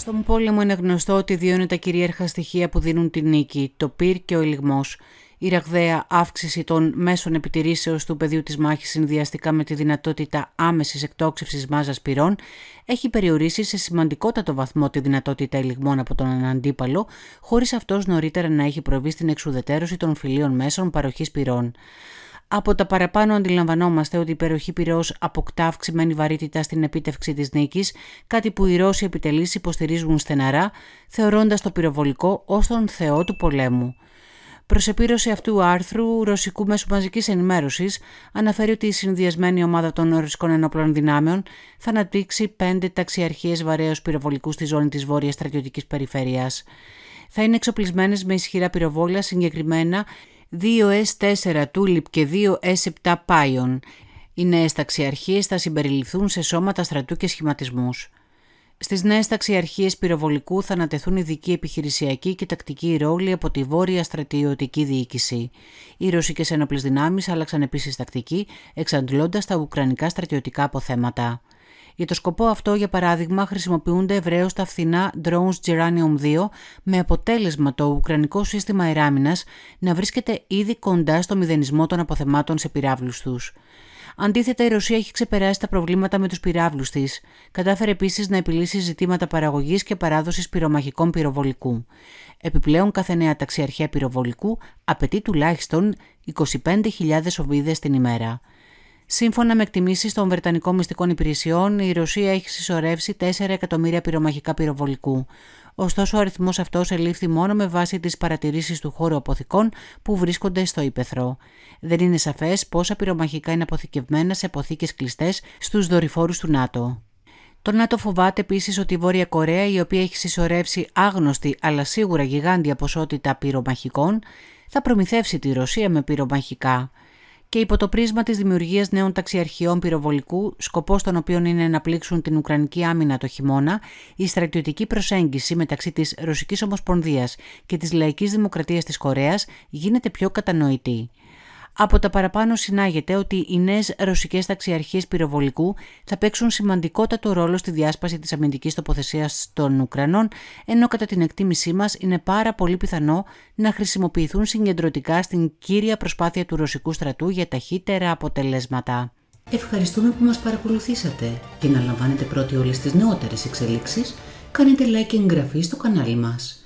Στον πόλεμο είναι γνωστό ότι δύο είναι τα κυρίαρχα στοιχεία που δίνουν τη νίκη, το πυρ και ο ελιγμός. Η ραγδαία αύξηση των μέσων επιτηρήσεως του πεδίου της μάχης συνδυαστικά με τη δυνατότητα άμεσης εκτόξευσης μάζας πυρών έχει περιορίσει σε σημαντικότατο βαθμό τη δυνατότητα ελιγμών από τον αντίπαλο, χωρίς αυτός νωρίτερα να έχει προβεί στην εξουδετερώση των φιλίων μέσων παροχής πυρών. Από τα παραπάνω αντιλαμβανόμαστε ότι η περιοχή Πυραιός αποκτά αυξημένη βαρύτητα στην επίτευξη της νίκης, κάτι που οι Ρώσοι επιτελείς υποστηρίζουν στεναρά, θεωρώντας το πυροβολικό ως τον θεό του πολέμου. Προς επίρρωση αυτού του άρθρου, ρωσικού μέσου μαζικής ενημέρωσης αναφέρει ότι η συνδυασμένη ομάδα των ρωσικών ενόπλων δυνάμεων θα αναπτύξει πέντε ταξιαρχίες βαρέως πυροβολικούς στη ζώνη της βόρειας στρατιωτικής περιφέρειας. Θα είναι εξοπλισμένες με ισχυρά πυροβόλα συγκεκριμένα 2S4 Τούλιπ και 2S7 Πάιον. Οι νέες ταξιαρχίες θα συμπεριληφθούν σε σώματα στρατού και σχηματισμούς. Στις νέες ταξιαρχίες πυροβολικού θα ανατεθούν ειδικοί επιχειρησιακοί και τακτικοί ρόλοι από τη βόρεια στρατιωτική διοίκηση. Οι ρωσικές ένοπλε δυνάμεις άλλαξαν επίσης τακτική, εξαντλώντας τα ουκρανικά στρατιωτικά αποθέματα. Για το σκοπό αυτό, για παράδειγμα, χρησιμοποιούνται ευρέως τα φθηνά drones Geranium 2, με αποτέλεσμα το ουκρανικό σύστημα εράμινας να βρίσκεται ήδη κοντά στο μηδενισμό των αποθεμάτων σε πυράβλους τους. Αντίθετα, η Ρωσία έχει ξεπεράσει τα προβλήματα με τους πυράβλους της. Κατάφερε επίσης να επιλύσει ζητήματα παραγωγής και παράδοσης πυρομαχικών πυροβολικού. Επιπλέον, κάθε νέα ταξιαρχία πυροβολικού απαιτεί τουλάχιστον 25.000 οβίδες την ημέρα. Σύμφωνα με εκτιμήσεις των Βρετανικών Μυστικών Υπηρεσιών, η Ρωσία έχει συσσωρεύσει 4 εκατομμύρια πυρομαχικά πυροβολικού. Ωστόσο, ο αριθμός αυτός ελήφθη μόνο με βάση τις παρατηρήσεις του χώρου αποθηκών που βρίσκονται στο ύπεθρο. Δεν είναι σαφές πόσα πυρομαχικά είναι αποθηκευμένα σε αποθήκες κλειστές στους δορυφόρους του ΝΑΤΟ. Το ΝΑΤΟ φοβάται επίσης ότι η Βόρεια Κορέα, η οποία έχει συσσωρεύσει άγνωστη αλλά σίγουρα γιγάντια ποσότητα πυρομαχικών, θα προμηθεύσει τη Ρωσία με πυρομαχικά και υπό το πρίσμα της δημιουργίας νέων ταξιαρχιών πυροβολικού, σκοπός των οποίων είναι να πλήξουν την Ουκρανική άμυνα το χειμώνα, η στρατιωτική προσέγγιση μεταξύ της Ρωσικής Ομοσπονδίας και της Λαϊκής Δημοκρατίας της Κορέας γίνεται πιο κατανοητή. Από τα παραπάνω συνάγεται ότι οι νέες ρωσικές ταξιαρχίες πυροβολικού θα παίξουν σημαντικότατο ρόλο στη διάσπαση της αμυντικής τοποθεσίας των Ουκρανών, ενώ κατά την εκτίμησή μας είναι πάρα πολύ πιθανό να χρησιμοποιηθούν συγκεντρωτικά στην κύρια προσπάθεια του ρωσικού στρατού για ταχύτερα αποτελέσματα. Ευχαριστούμε που μας παρακολουθήσατε και να λαμβάνετε πρώτοι τις νεότερες εξελίξεις, κάνετε like και εγγραφή στο κανάλι μας.